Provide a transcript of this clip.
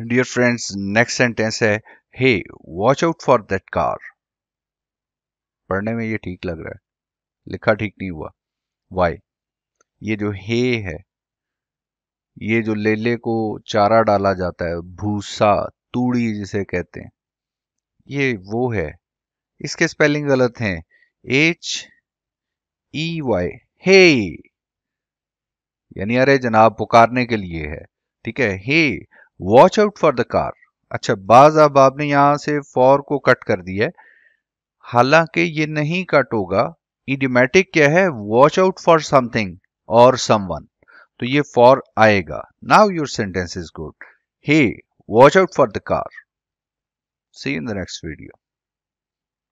dear friends next sentence है hey watch out for that car पढ़ने में ये ठीक लग रहा है लिखा ठीक नहीं हुआ वाई ये जो हे है ये जो लेले को चारा डाला जाता है भूसा तूड़ी जिसे कहते हैं ये वो है इसके स्पेलिंग गलत हैं एच ई वाई हे यानी अरे जनाब पुकारने के लिए है ठीक है hey watch out for the car अच्छा बाज अब आपने यहां से फॉर को कट कर दिया है हालांकि ये नहीं कट होगा इडिमेटिक क्या है वॉच आउट फॉर समथिंग और समवन तो ये फॉर आएगा now your sentence is good hey watch out for the car see in the next video